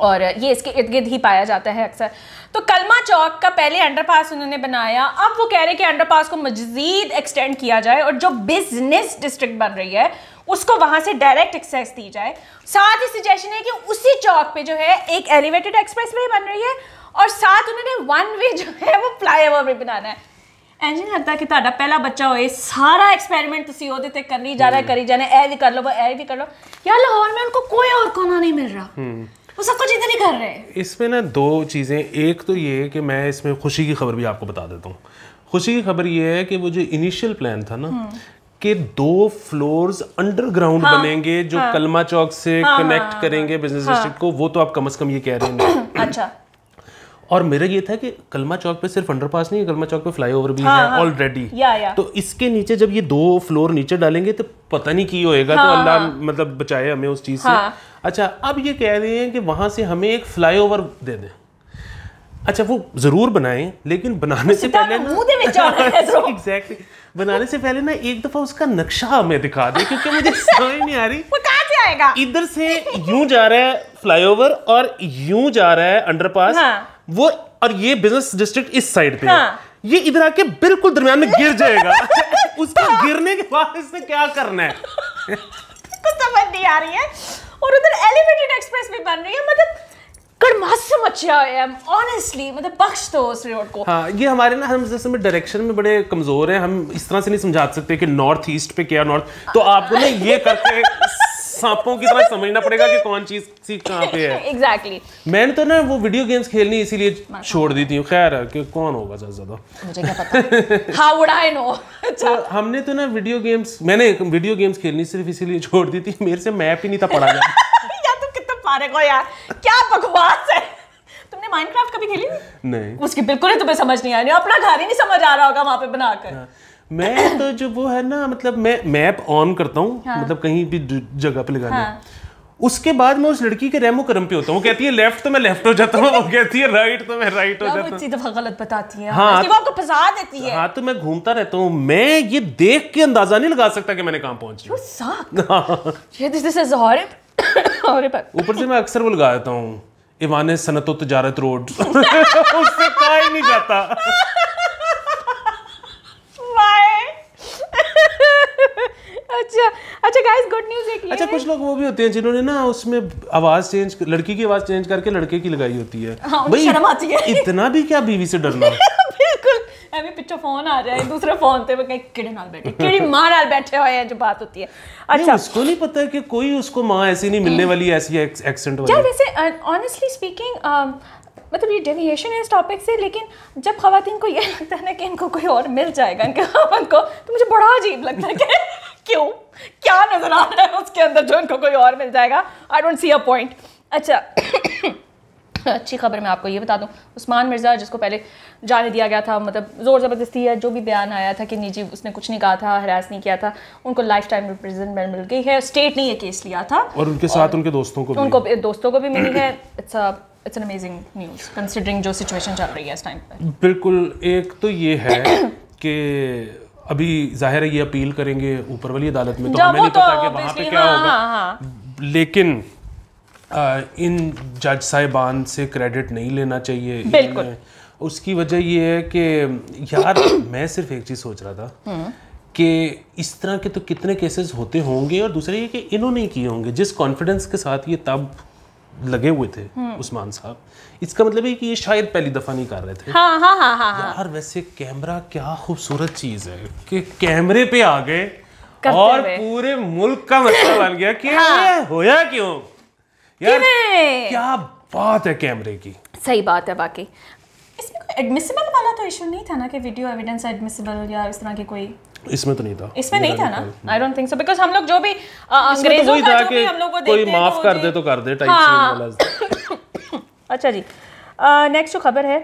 और ये इसके इर्द गिर्द ही पाया जाता है अक्सर तो कलमा चौक का पहले अंडरपास उन्होंने बनाया अब वो कह रहे हैं कि अंडरपास को मजीद एक्सटेंड किया जाए और जो बिजनेस डिस्ट्रिक्ट बन रही है उसको वहां से डायरेक्ट एक्सेस दी जाए साथ ही सजेशन है कि उसी चौक पे जो है एक एलिवेटेड एक्सप्रेस वे बन रही है और साथ उन्होंने वन वे जो है वो फ्लाई ओवर भी बनाना है लगता ਨਹੀਂ ਲੱਗਦਾ पहला बच्चा हो सारा एक्सपेरिमेंट तुम ਐਕਸਪੈਰੀਮੈਂਟ ਤੁਸੀਂ ਉਹਦੇ ਤੇ ਕਰਨੀ ਜਾਣਾ ਕਰੀ ਜਾਣਾ ਇਹ कर लो वो ਇਹ भी कर लो यार लाहौर में उनको कोई और कोना नहीं मिल रहा वो सब कुछ इधर ही कर रहे हैं इसमें ना दो चीज़ें एक तो ये है कि मैं इसमें खुशी की खबर भी आपको बता देता हूँ खुशी की खबर ये है कि वो जो इनिशियल प्लान था ना के दो फ्लोर्स अंडरग्राउंड हाँ, बनेंगे जो हाँ, कलमा चौक से हाँ, हाँ कनेक्ट हाँ, करेंगे बिजनेस हाँ। डिस्ट्रिक्ट को वो तो आप कम से कम ये कह रहे हैं अच्छा और मेरा ये था कि कलमा चौक पे सिर्फ अंडरपास नहीं है कलमा चौक पे फ्लाईओवर भी हाँ, है ऑलरेडी हाँ, तो इसके नीचे जब ये दो फ्लोर नीचे डालेंगे तो पता नहीं की होएगा तो हाँ, तो अल्लाह हाँ, मतलब बचाए हमें उस चीज हाँ, से अच्छा अब ये कह रहे हैं कि वहां से हमें एक फ्लाईओवर दे दें अच्छा वो जरूर बनाएं लेकिन बनाने से पहले एग्जैक्टली बनाने से पहले ना एक दफा उसका नक्शा हमें दिखा दे क्योंकि मुझे समझ नहीं आ रही वो कहाँ से आएगा इधर से यूं जा रहा है फ्लाईओवर और यूं जा रहा है अंडरपास हाँ। वो और ये बिजनेस डिस्ट्रिक्ट इस साइड पे हाँ। ये इधर आके बिल्कुल दरमियान में गिर जाएगा उसका गिरने के बाद इसने क्या करना है कुछ समझ नहीं आ रही है और उधर एलिवेटेड एक्सप्रेस भी बन रही है मतलब डायरेक्शन मतलब हाँ, में बड़े कमज़ोर हम इस तरह से नहीं समझा सकते कि नॉर्थ ईस्ट पे क्या नॉर्थ तो आपको ना ये करके सांपों की तरह समझना पड़ेगा कि कौन चीज सी कहाँ पे है एग्जैक्टली exactly. मैंने तो ना वो वीडियो गेम्स खेलनी इसीलिए हाँ। छोड़ दी थी खैर कि कौन होगा ज्यादा ज्यादा हाउ वुड आई नो हमने तो ना वीडियो गेम्स मैंने वीडियो गेम्स खेलनी सिर्फ इसीलिए छोड़ दी थी मेरे से मैप ही नहीं था पढ़ा पारे को यार क्या बकवास है तुमने माइनक्राफ्ट कभी खेली नहीं उसकी बिल्कुल ही तुम्हें समझ नहीं आ रही अपना घर ही नहीं समझ आ रहा होगा वहां पे बनाकर हाँ। मैं तो जो वो है ना मतलब मैं मैप ऑन करता हूँ हाँ। मतलब कहीं भी जगह पे लगाने हाँ। उसके बाद मैं उस लड़की के रेमो करम पे होता हूँ कहती है लेफ्ट तो मैं लेफ्ट हो जाता हूँ कहती है राइट तो मैं राइट हो जाता हूँ अच्छी दफा गलत बताती है हाँ तो, आपको फंसा देती है हाँ तो मैं घूमता रहता हूँ मैं ये देख के अंदाजा नहीं लगा सकता कि मैंने कहाँ पहुंची ऊपर से मैं अक्सर वो लगा देता हूँ इवान सनत तजारत रोड उससे कहा ही नहीं जाता अच्छा अच्छा अच्छा कुछ लोग वो भी होते हैं जिन्होंने ना उसमें आवाज़ चेंज लड़की की आवाज़ चेंज करके लड़के की लगाई होती है हाँ, भाई शर्म आती है इतना भी क्या बीवी से डरना बिल्कुल ਐਵੇਂ ਪਿੱਛੋਂ ਫੋਨ ਆ ਜਾਏ ਦੂਸਰੇ ਫੋਨ ਤੇ ਮੈਂ ਕਹਿੰਦੀ ਕਿਹੜੇ ਨਾਲ ਬੈਠੇ ਕਿਹੜੀ ਮਾਂ ਨਾਲ बैठे हुए हैं जो बात होती है अच्छा उसको नहीं पता है कि कोई ਮਾਂ ਐਸੀ ਨਹੀਂ ਮਿਲਨੇ ਵਾਲੀ ਐਸੀ ऐसी ਵਾਲੀ वाली ਵੈਸੇ ऑनेस्टली ਸਪੀਕਿੰਗ मतलब ये डेविएशन है इस टॉपिक से लेकिन जब खातन को ये लगता है ना कि इनको कोई और मिल जाएगा इनके खावन को तो मुझे बड़ा अजीब लगता है कि क्यों क्या नज़र आ रहा है उसके अंदर जो इनको कोई और मिल जाएगा I don't see a point अच्छा अच्छी खबर मैं आपको ये बता दूँ उस्मान मिर्ज़ा जिसको पहले जाने दिया गया था मतलब ज़ोर ज़बरदस्ती है जो भी बयान आया था कि निजी उसने कुछ नहीं कहा था हरास नहीं किया था उनको लाइफ टाइम रिप्रेजेंटमेंट मिल गई है स्टेट ने यह केस लिया था और उनके साथ उनके दोस्तों को उनको दोस्तों को भी मिली है it's it's an amazing news considering जो सिचुएशन चल रही है इस टाइम पर बिल्कुल एक तो ये है कि अभी जाहिर है ये अपील करेंगे ऊपर वाली अदालत में तो हमें नहीं तो पता कि वहाँ पे क्या हाँ, होगा हाँ, हाँ। लेकिन इन जज साहिबान से क्रेडिट नहीं लेना चाहिए बिल्कुल उसकी वजह यह है कि यार मैं सिर्फ एक चीज़ सोच रहा था हम्म। कि इस तरह के तो कितने केसेस होते होंगे और दूसरे ये कि इन्होंने किए होंगे जिस कॉन्फिडेंस के साथ ये तब लगे हुए थे हम्म। उस्मान साहब इसका मतलब है कि ये शायद पहली दफा नहीं कर रहे थे हाँ, हाँ, हाँ, हाँ, हाँ। यार वैसे कैमरा क्या खूबसूरत चीज है कि कैमरे पे आ गए और पूरे मुल्क का मसला मतलब बन गया कि हाँ, होया क्यों यार क्या बात है कैमरे की सही बात है बाकी इसमें कोई एडमिसिबल वाला तो इशू नहीं था ना कि वीडियो एविडेंस एडमिसिबल या इस तरह की कोई इसमें तो नहीं था इसमें नहीं था ना I don't think so because हम लोग जो भी तो अंग्रेजों का जो भी हम लोग को कोई माफ कर दे तो कर दे टाइप हाँ। से अच्छा जी नेक्स्ट जो खबर है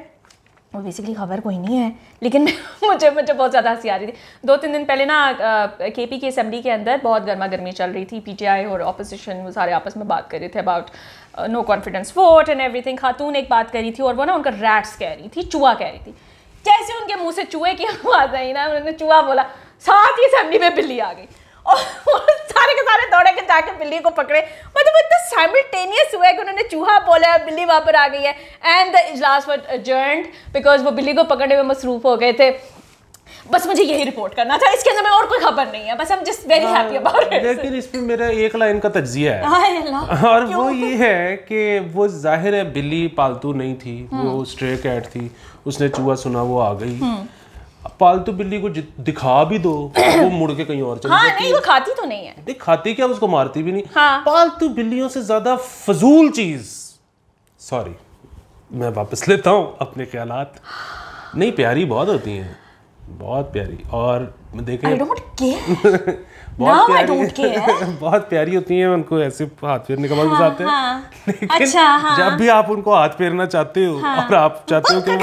और बेसिकली खबर कोई नहीं है लेकिन मुझे मुझे बहुत ज़्यादा हंसी आ रही थी दो तीन दिन पहले ना के पी की असम्बली के अंदर बहुत गर्मा गर्मी चल रही थी पी टी आई और अपोजिशन वो सारे आपस में बात कर रहे थे about no confidence vote and everything खातून एक बात कर रही थी और वो ना उनका रैट्स कह रही थी चूहा कह रही थी जैसे उनके मुँह से चूहे की आवाज़ आई ना उन्होंने चूहा बोला साथ ही असम्बली में बिल्ली आ गई और सारे के सारे दौड़े के जाके बिल्ली को पकड़े मतलब इतना साइमल्टेनियस हुआ है कि उन्होंने चूहा बोला बिल्ली वहाँ पर आ गई है एंड द इजलास वर अर्जेंट बिकॉज वो बिल्ली को पकड़ने में मसरूफ हो गए थे बस मुझे यही रिपोर्ट करना था इसके अंदर और कोई खबर नहीं है बस हम just very happy about it लेकिन इसमें मेरा एक लाइन का तजिया है हाँ, और वो ये है कि वो जाहिर है बिल्ली पालतू नहीं थी वो स्ट्रे हम्म। कैट थी उसने चूहा सुना वो आ गई हम्म। पालतू बिल्ली को दिखा भी दो वो मुड़ के कहीं और चली हाँ, नहीं वो खाती तो नहीं है नहीं खाती क्या उसको मारती भी नहीं हाँ। पालतू बिल्लियों से ज्यादा फजूल चीज सॉरी मैं वापस लेता हूँ अपने ख्याल नहीं प्यारी बहुत होती हैं बहुत प्यारी और देखें बहुत प्यारी बहुत प्यारी होती हैं उनको ऐसे हाथ फेरने का मन गुजारते हाँ, हैं हाँ। लेकिन अच्छा, हाँ। जब भी आप उनको हाथ फेरना चाहते हो हाँ। और आप चाहते हो कि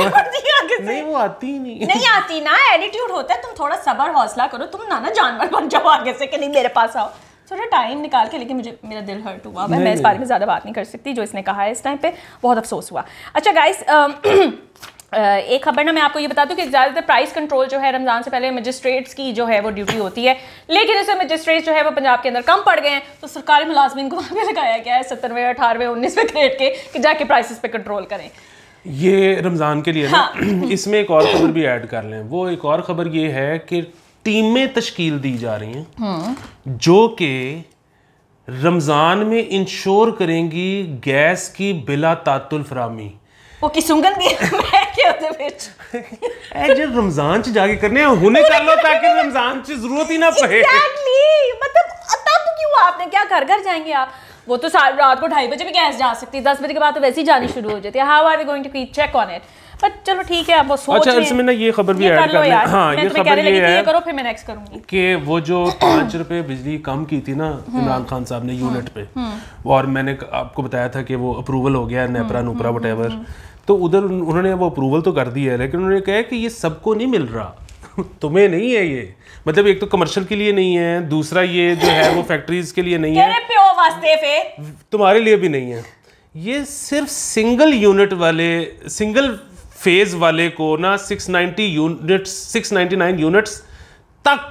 नहीं वो आती ही नहीं नहीं आती ना एटीट्यूड होता है तुम थोड़ा सबर हौसला करो तुम ना ना जानवर बन जाओ आगे से कि नहीं मेरे पास आओ थोड़ा टाइम निकाल के लेकिन मुझे मेरा दिल हर्ट हुआ मैं, मैं इस बारे में ज़्यादा बात नहीं कर सकती जो इसने कहा है इस टाइम पे बहुत अफसोस हुआ अच्छा गाइस एक खबर ना मैं आपको ये बता दूं कि ज़्यादातर प्राइस कंट्रोल जो है रमज़ान से पहले मजिस्ट्रेट्स की जो है वो ड्यूटी होती है लेकिन इसमें मजिस्ट्रेट्स जो है वो पंजाब के अंदर कम पड़ गए हैं तो सरकारी मुलाजमन को वहाँ लगाया गया है सत्तरवें अठारहवें उन्नीसवें ग्रेड के कि जाके प्राइसेस पे कंट्रोल करें ये रमज़ान के लिए हाँ। ना इसमें एक और खबर भी ऐड कर लें वो एक और खबर ये है कि टीमें तश्कील दी जा रही हैं हम्म। जो कि रमज़ान में इंश्योर करेंगी गैस की बिला तातुल फ्रामी वो की सुंगन दी ਮੈਂ ਕਿ ਉਹਦੇ ਵਿੱਚ ਇਹ ਜੇ ਰਮਜ਼ਾਨ ਚ ਜਾ ਕੇ ਕਰਨੇ ਹੁਣੇ ਕਰ ਲਓ ਤਾਂ ਕਿ ਰਮਜ਼ਾਨ ਚ ਜ਼ਰੂਰਤ ਹੀ ਨਾ ਪਏ ਐਗਜ਼ੈਕਟਲੀ ਮਤਲਬ ਤਬ ਕਿਉਂ ਆਪਨੇ ਕਿਆ ਘਰ ਘਰ ਜਾएंगे आप वो तो रात को ढाई बजे भी गैस जा सकती है दस बजे के बाद तो वैसे ही जानी शुरू हो जाती है how are going to check on it चलो ठीक है आप अच्छा, सोच अच्छा इसमें ना ये खबर भी ऐड कर हाँ ये खबर ये है करो फिर मैं नेक्स्ट करूंगी कि वो जो रुपए बिजली कम की थी ना हम्म। इमरान खान साहब ने यूनिट हम्म। पे हम्म। और मैंने आपको बताया था कि वो अप्रूवल हो गया नेपरा नुपरा वट तो उधर उन्होंने वो अप्रूवल तो कर दी है लेकिन उन्होंने कहा कि ये सबको नहीं मिल रहा तुम्हें नहीं है ये मतलब एक तो कमर्शियल के लिए नहीं है दूसरा ये जो है वो फैक्ट्रीज के लिए नहीं है तुम्हारे लिए भी नहीं है ये सिर्फ सिंगल यूनिट वाले सिंगल फेज वाले को ना 690 यूनिट्स 699 यूनिट्स तक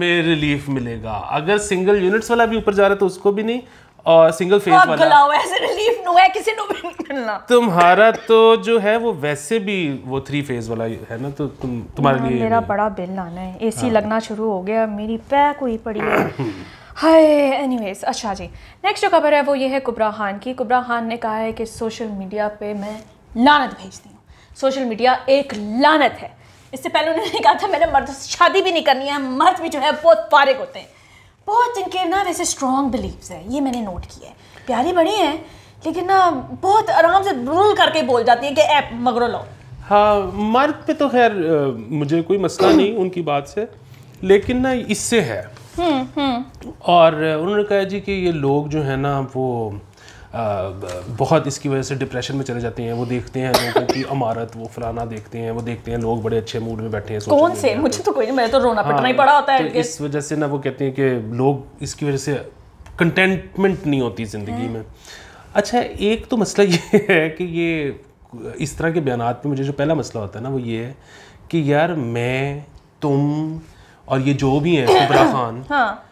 में रिलीफ मिलेगा अगर सिंगल यूनिट्स वाला भी ऊपर जा रहा है तो उसको भी नहीं और सिंगल फेस तो वाला ऐसे रिलीफ नो है किसी नो भी मिलना तुम्हारा तो जो है वो वैसे भी वो थ्री फेज वाला है ना तो तुम तुम्हारे हाँ, लिए मेरा बड़ा बिल आना है एसी हाँ। लगना शुरू हो गया मेरी पैक हुई पड़ी है हाय एनीवेज अच्छा जी नेक्स्ट जो खबर है वो ये है कुबरा खान की कुबरा खान ने कहा है कि सोशल मीडिया पे मैं लानत भेजती हूँ सोशल मीडिया एक लानत है इससे पहले उन्होंने कहा था मैंने मर्द से शादी भी नहीं करनी है मर्द भी जो है बहुत फारिग होते हैं बहुत इनके ना वैसे स्ट्रॉन्ग बिलीव है ये मैंने नोट किया है प्यारी बड़ी हैं लेकिन ना बहुत आराम से रूल करके बोल जाती है कि ऐप मगरो लो हाँ मर्द पे तो खैर मुझे कोई मसला हम्म। नहीं उनकी बात से लेकिन ना इससे है हुँ, हम्म, हुँ. हम्म। और उन्होंने कहा जी कि ये लोग जो है ना वो बहुत इसकी वजह से डिप्रेशन में चले जाते हैं वो देखते हैं लोगों की अमारत वो फलाना देखते हैं वो देखते हैं लोग बड़े अच्छे मूड में बैठे हैं कौन से मुझे तो कोई मैं तो रोना हाँ, पिटना ही पड़ा होता है तो इस वजह से ना वो कहते हैं कि लोग इसकी वजह से कंटेंटमेंट नहीं होती ज़िंदगी हम्म। में अच्छा एक तो मसला ये है कि ये इस तरह के बयान में मुझे जो पहला मसला होता है ना वो ये है कि यार मैं तुम और ये जो भी हैं कुबरा खान हाँ।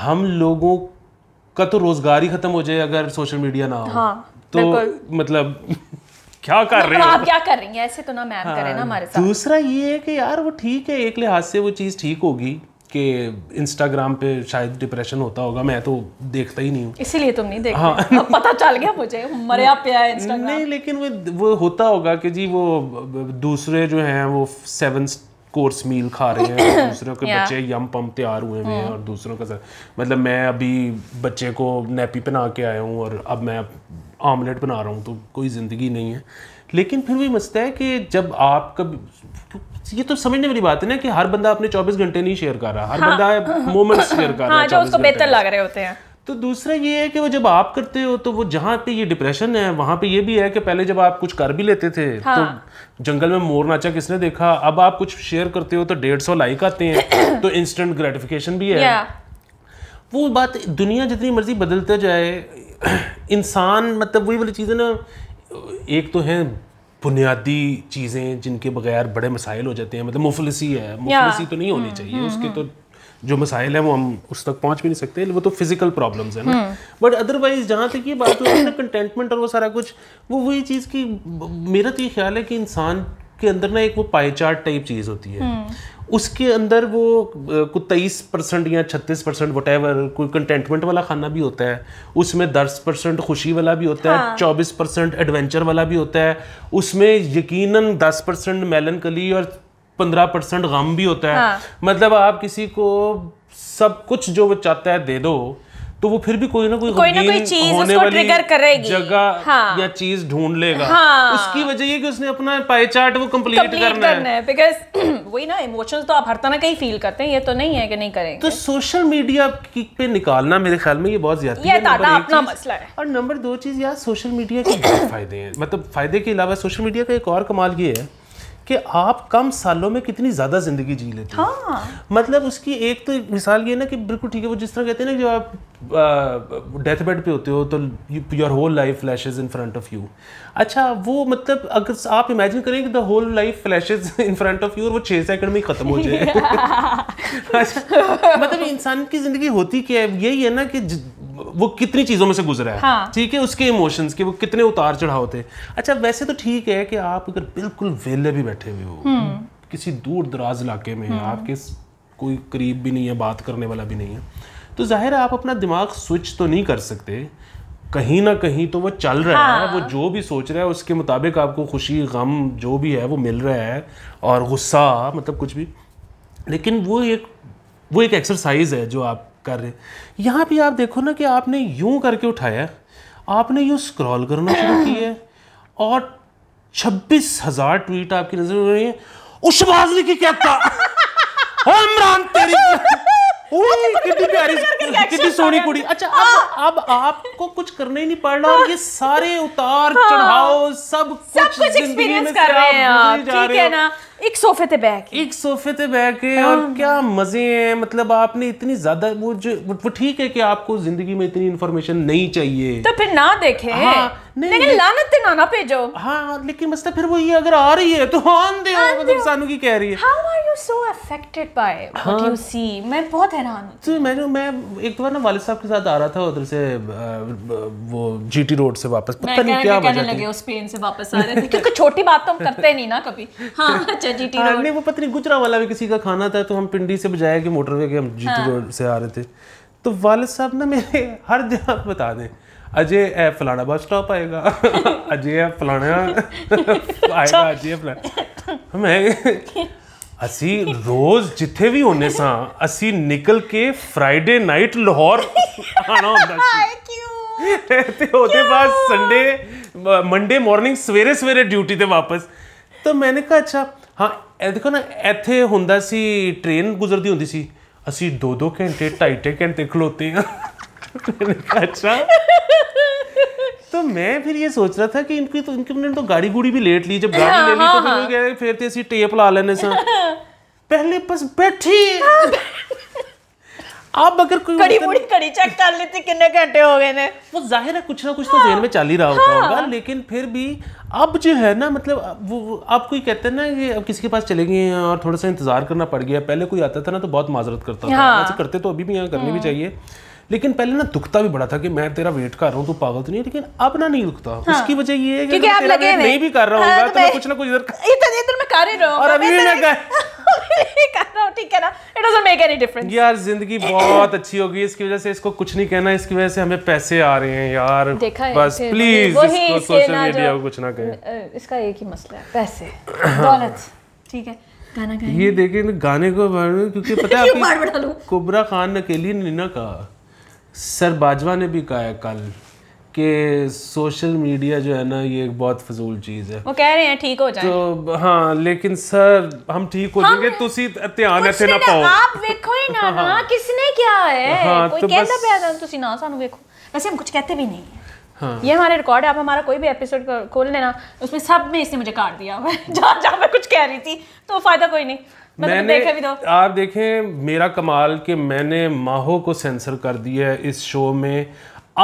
हम लोगों का तो रोजगार ही खत्म हो जाए अगर सोशल मीडिया ना हो हाँ, तो मतलब क्या कर रहे मतलब हैं आप क्या कर रही हैं ऐसे तो ना मैम हाँ, करें ना हमारे साथ दूसरा ये है कि यार वो ठीक है एक लिहाज से वो चीज़ ठीक होगी कि इंस्टाग्राम पे शायद डिप्रेशन होता होगा मैं तो देखता ही नहीं हूँ इसीलिए तुम नहीं देखते हाँ पता चल गया मुझे मरे आप पे आए नहीं लेकिन वो वो होता होगा कि जी वो दूसरे जो हैं वो सेवन कोर्स मील खा रहे हैं दूसरों के बच्चे यम पम तैयार हुए हुए हैं और hmm. दूसरों का मतलब मैं अभी बच्चे को नैपी पहना के आया हूँ और अब मैं आमलेट बना रहा हूँ तो कोई ज़िंदगी नहीं है लेकिन फिर भी मस्त है कि जब आपका ये तो समझने वाली बात है ना कि हर बंदा अपने 24 घंटे नहीं शेयर कर रहा हर हाँ, बंदा मोमेंट्स शेयर कर रहा हाँ, है जो उसको बेहतर लग रहे होते हैं तो दूसरा ये है कि वो जब आप करते हो तो वो जहाँ पे ये डिप्रेशन है वहाँ पे ये भी है कि पहले जब आप कुछ कर भी लेते थे तो हाँ। तो जंगल में मोर नाचा किसने देखा अब आप कुछ शेयर करते हो तो डेढ़ सौ लाइक आते हैं तो इंस्टेंट ग्रेटिफिकेशन भी है वो बात दुनिया जितनी मर्जी बदलता जाए इंसान मतलब वही वाली चीज़ें ना एक तो हैं बुनियादी चीज़ें जिनके बगैर बड़े मसाइल हो जाते हैं मतलब मुफलसी है मुफलसी तो नहीं होनी हम्म, चाहिए उसके हम्म। तो जो मसाइल हैं वो हम उस तक पहुंच भी नहीं सकते वो तो फिजिकल प्रॉब्लम्स हैं ना बट अदरवाइज जहाँ तक ये बात होती है ना कंटेंटमेंट और वो सारा कुछ वो वही चीज़ की मेरा तो ये ख्याल है कि इंसान के अंदर ना एक वो पाईचार्ट टाइप चीज़ होती है हम्म। उसके अंदर वो कुछ तेईस परसेंट या छत्तीस परसेंट वट कोई कंटेंटमेंट वाला खाना भी होता है उसमें दस परसेंट खुशी वाला भी होता हाँ। है चौबीस परसेंट एडवेंचर वाला भी होता है उसमें यकीनन दस परसेंट मेलन कली और पंद्रह परसेंट गम भी होता है हाँ। मतलब आप किसी को सब कुछ जो वो चाहता है दे दो तो वो फिर भी कोई ना कोई कोई ना कोई चीज उसको ट्रिगर करेगी जगह हाँ। या चीज ढूंढ लेगा हाँ। उसकी वजह ये कि उसने अपना पाए चार्ट वो कंप्लीट करना, करना है, बिकॉज वही ना इमोशंस तो आप हर तरह कहीं फील करते हैं ये तो नहीं है कि नहीं करेंगे तो सोशल मीडिया पे निकालना मेरे ख्याल में ये बहुत ज्यादा अपना मसला है और नंबर दो चीज यार सोशल मीडिया के फायदे हैं मतलब फायदे के अलावा सोशल मीडिया का एक और कमाल ये है कि आप कम सालों में कितनी ज़्यादा ज़िंदगी जी लेते हाँ। मतलब उसकी एक तो मिसाल ये ना कि बिल्कुल ठीक है वो जिस तरह कहते हैं ना जब आप डेथ बेड पे होते हो तो your whole life flashes in front of you अच्छा वो मतलब अगर आप इमेजिन करें कि the whole life flashes in front of you और वो छः सेकंड में ही ख़त्म हो जाए अच्छा मतलब इंसान की ज़िंदगी होती क्या है यही है ना कि वो कितनी चीज़ों में से गुजरा है हाँ. ठीक है उसके इमोशंस के वो कितने उतार चढ़ाव थे अच्छा वैसे तो ठीक है कि आप अगर बिल्कुल वेले भी बैठे हुए हो हम्म। किसी दूर दराज इलाके में हम्म। आपके कोई करीब भी नहीं है बात करने वाला भी नहीं है तो जाहिर है आप अपना दिमाग स्विच तो नहीं कर सकते कहीं ना कहीं तो वो चल रहा हाँ। है वो जो भी सोच रहा है उसके मुताबिक आपको खुशी गम जो भी है वो मिल रहा है और गुस्सा मतलब कुछ भी लेकिन वो एक वो एक एक्सरसाइज है जो आप कर रहे यहाँ भी आप देखो ना कि आपने यूं करके उठाया आपने यूं स्क्रॉल करना शुरू किया और छब्बीस हजार ट्वीट आपकी नजर में रही है उस की क्या था इमरान तेरी कितनी प्यारी कितनी सोनी कुड़ी अच्छा अब हाँ। अब आपको कुछ करने ही नहीं पड़ना ये सारे उतार हाँ। चढ़ाओ सब कुछ एक्सपीरियंस कर रहे हैं ठीक है ना एक सोफे पे बैठ एक सोफे पे बैठ के और हाँ। क्या मजे हैं मतलब आपने इतनी ज्यादा वो जो वो ठीक है कि आपको जिंदगी में इतनी इन्फॉर्मेशन नहीं चाहिए तो फिर ना देखे हाँ, नहीं, लेकिन लानत ना ना भेजो हाँ लेकिन मतलब फिर वो ये अगर आ रही है तो ऑन हाँ, दे हाँ, मतलब सानू की कह रही है how are you so affected by what you see मैं बहुत हैरान तो हूं मैं मैं एक बार ना साहब के साथ आ रहा था उधर से वो जीटी रोड से वापस पता नहीं क्या वजह लगे स्पेन से वापस आ रहे थे क्योंकि छोटी बात तो हम करते नहीं ना कभी हाँ अच्छा, अच्छा जीटी हाँ, रोड नहीं वो पता गुजरा वाला भी किसी का खाना था तो हम पिंडी से बजाया कि मोटरवे के हम जीटी हाँ। रोड से आ रहे थे तो वालद साहब ना मेरे हर जगह बता दें अजय ए फलाना बस स्टॉप आएगा अजय फलाना आएगा अच्छा। अजय फलाना मैं ਅਸੀਂ ਰੋਜ਼ ਜਿੱਥੇ ਵੀ ਹੁੰਨੇ ਸਾਂ ਅਸੀਂ ਨਿਕਲ ਕੇ ਫਰਾਈਡੇ ਨਾਈਟ ਲਾਹੌਰ ਆਣਾ ਹੁੰਦਾ ਸੀ ਕਿਉਂ ਤੇ ਉਹਦੇ ਬਾਅਦ ਹਾਂ ਇਹ ਦੇਖੋ ਨਾ ਇੱਥੇ ਹੁੰਦਾ ਸੀ ਟ੍ਰੇਨ ਗੁਜ਼ਰਦੀ ਹੁੰਦੀ ਸੀ ਅਸੀਂ 2-2 ਘੰਟੇ ਢਾਈ ਢਾਈ ਘੰਟੇ ਖਲੋਤੇ ਆ ਅੱਛਾ ਤਾਂ ਮੈਂ ਫਿਰ ਇਹ ਸੋਚ ਰਿਹਾ ਥਾ ਕਿ ਇਨਕੀ ਤਾਂ ਇਨਕੀ ਨੇ ਤਾਂ ਗਾੜੀ ਗੂੜੀ ਵੀ ਲੇਟ ਲਈ ਜਬ ਗਾੜੀ ਲੈ ਲਈ ਤਾਂ ਫਿਰ ਤੇ ਅਸੀਂ ਟੇਪ ਲਾ ਲੈਨੇ ਸਾਂ ਪਹਿਲੇ ਬਸ ਬੈਠੀ आप अगर कोई कड़ी मुड़ी कड़ी चेक कर लेती कितने घंटे हो गए ने वो जाहिर है कुछ ना कुछ हाँ, तो जेल में चल ही रहा होता हाँ, होगा लेकिन फिर भी अब जो है ना मतलब वो आप कोई कहते हैं ना कि अब किसी के पास चले गए हैं और थोड़ा सा इंतजार करना पड़ गया पहले कोई आता था ना तो बहुत माजरत करता था हाँ। करते तो अभी भी यहाँ करनी भी हाँ। चाहिए लेकिन पहले ना दुखता भी बड़ा था कि मैं तेरा वेट कर रहा हूँ तू पागल तो नहीं लेकिन अब ना नहीं दुखता हाँ। उसकी वजह ये है कि क्योंकि आप नहीं भी कर रहा हूँ हाँ, तो, तो मैं कुछ ना कुछ इधर इधर इधर मैं कर ही रहा हूँ और अभी भी मैं कर ठीक है ना it doesn't make any difference यार जिंदगी बहुत अच्छी इसकी वजह से इसको कुछ नहीं कहना इसकी वजह से हमें पैसे आ रहे हैं यार बस प्लीज सोशल मीडिया को कुछ ना कहें इसका एक ही मसला है पैसे दौलत ठीक है गाना ये देखें गाने को क्योंकि पता है कुबरा खान अकेली ने ना कहा सर बाजवा ने भी कहा है कल कि सोशल मीडिया जो है ना ये एक बहुत फजूल चीज़ है वो कह रहे हैं ठीक हो जाए तो हाँ लेकिन सर हम ठीक हो जाएंगे तुसी ध्यान ना पाओ आप देखो ही ना ਵੇਖੋ ਹੀ हाँ। हाँ, किसने क्या है हाँ, कोई तो कहता ਪਿਆ ਤਾਂ तो तुसी ना सानू देखो वैसे हम कुछ कहते भी नहीं है हाँ। ये हमारे रिकॉर्ड है आप हमारा कोई भी एपिसोड खोल लेना उसमें सब में इसने मुझे काट दिया जहाँ जहाँ मैं कुछ कह रही थी तो फ़ायदा कोई नहीं मतलब मैंने तो। आप देखें मेरा कमाल कि मैंने माहो को सेंसर कर दिया है इस शो में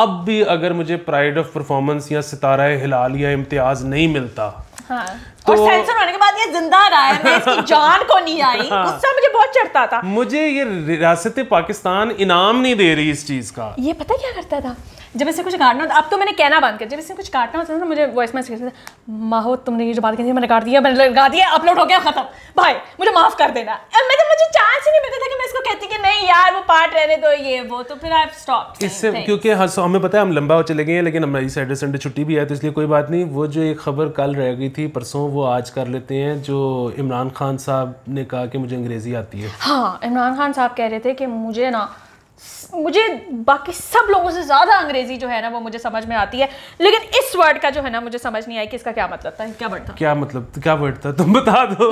अब भी अगर मुझे प्राइड ऑफ परफॉर्मेंस या सितारा हिलाल या इम्तियाज नहीं मिलता हाँ। तो और सेंसर होने के बाद ये जिंदा रहा है मैं इसकी जान को नहीं आई हाँ। उससे मुझे बहुत चढ़ता था मुझे ये रियासत पाकिस्तान इनाम नहीं दे रही इस चीज का ये पता क्या करता था जब इसे कुछ काटना होता तो, अब तो मैंने कहना बंद कर जब इसे कुछ काटना होता ना तो मुझे वॉइस मैसेज करते माहो तुमने ये जो बात कही थी मैंने काट दिया मैंने लगा दिया अपलोड हो गया खत्म भाई मुझे माफ़ कर देना मैं तो मुझे चांस ही नहीं मिलता था कि मैं इसको कहती कि नहीं यार वो पार्ट रहने दो ये वो तो फिर आई स्टॉप इससे क्योंकि हमें पता है हम लंबा हो चले गए हैं लेकिन हमारी सैटरडे संडे छुट्टी भी है तो इसलिए कोई बात नहीं वो जो एक खबर कल रह गई थी परसों वो आज कर लेते हैं जो इमरान खान साहब ने कहा कि मुझे अंग्रेज़ी आती है हाँ इमरान खान साहब कह रहे थे कि मुझे ना मुझे बाकी सब लोगों से ज़्यादा अंग्रेजी जो है ना वो मुझे समझ में आती है लेकिन इस वर्ड का जो है ना मुझे समझ नहीं आई कि इसका क्या मतलब था क्या वर्ड था क्या मतलब तो क्या वर्ड था तुम बता दो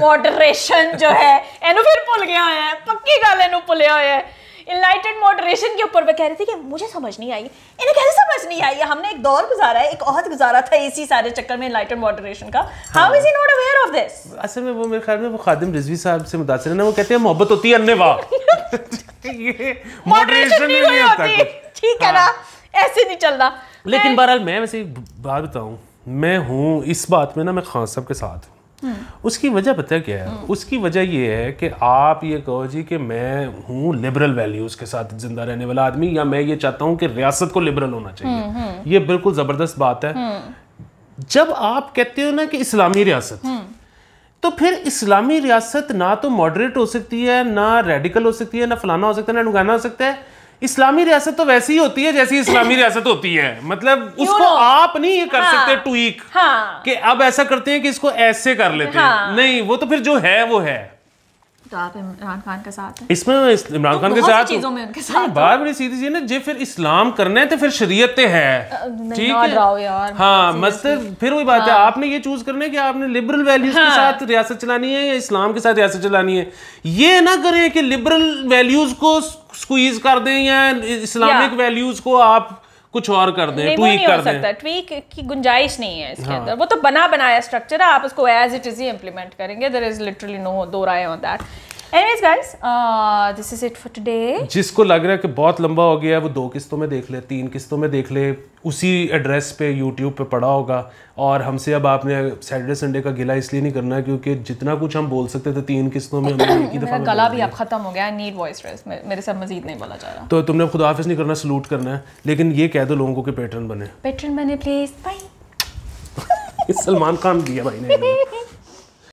मॉडरेशन जो है एनु फिर भुल गया है पक्की गल एनु भुलिया है इनलाइटेड मॉडरेशन के ऊपर वे कह रही थी कि मुझे समझ नहीं आई इन्हें कैसे समझ नहीं आई हमने एक दौर गुजारा है एक औहद गुजारा था इसी सारे चक्कर में इनलाइटेड मॉडरेशन का how is he not aware of this असल में वो मेरे ख्याल में वो खादिम रिजवी साहब से मुतासिर है ना वो कहते हैं मोहब्बत होती है अन्य मॉडरेशन नहीं, नहीं होता ठीक है ना हाँ। ऐसे नहीं चल रहा लेकिन बहरहाल मैं वैसे बात बताऊं मैं हूं इस बात में ना मैं खान साहब के साथ हूं हम्म। उसकी वजह पता क्या है हम्म। उसकी वजह यह है कि आप ये कहो जी कि मैं हूँ लिबरल वैल्यूज के साथ जिंदा रहने वाला आदमी या मैं ये चाहता हूँ कि रियासत को लिबरल होना चाहिए हम्म, ये बिल्कुल ज़बरदस्त बात है जब आप कहते हो ना कि इस्लामी रियासत तो फिर इस्लामी रियासत ना तो मॉडरेट हो सकती है ना रेडिकल हो सकती है ना फलाना हो सकता है ना नुगाना हो सकता है इस्लामी रियासत तो वैसी ही होती है जैसी इस्लामी रियासत होती है मतलब उसको आप नहीं ये कर हाँ, सकते ट्वीक हाँ, कि अब ऐसा करते हैं कि इसको ऐसे कर लेते हैं हाँ, नहीं वो तो फिर जो है वो है इसमें इमरान खान के साथ तो तो हाँ, सीधी सी ना जे फिर इस्लाम तो फिर शरीयत है ठीक हाँ, है हाँ मतलब फिर वही बात है हाँ। आपने ये चूज करना है कि आपने लिबरल वैल्यूज के साथ रियासत चलानी है या इस्लाम के साथ रियासत चलानी है ये ना करें कि लिबरल वैल्यूज को स्क्वीज कर दें या इस्लामिक वैल्यूज को आप कुछ और कर दें ट्वीक कर दें ट्वीक की गुंजाइश नहीं है इसके हाँ। अंदर वो तो बना बनाया स्ट्रक्चर है आप उसको एज इट इज ही इंप्लीमेंट करेंगे देर इज लिटरली नो दो राय on that Anyways guys, uh, this is it for today. जिसको लग रहा है कि बहुत लंबा हो गया है वो दो किस्तों में देख ले तीन किस्तों में देख ले उसी एड्रेस पे यूट्यूब पे पड़ा होगा और हमसे अब आपने सैटरडे संडे का गिला इसलिए नहीं करना क्योंकि जितना कुछ हम बोल सकते थे तीन किस्तों में हमने एक ही दफा गला भी अब खत्म हो गया नीड वॉइस रेस मेरे से मजीद नहीं बोला जा रहा तो तुमने खुद ऑफिस नहीं करना सलूट करना है लेकिन ये कह दो लोगों को कि पैटर्न बने पैटर्न बने प्लीज बाय सलमान खान दिया भाई ने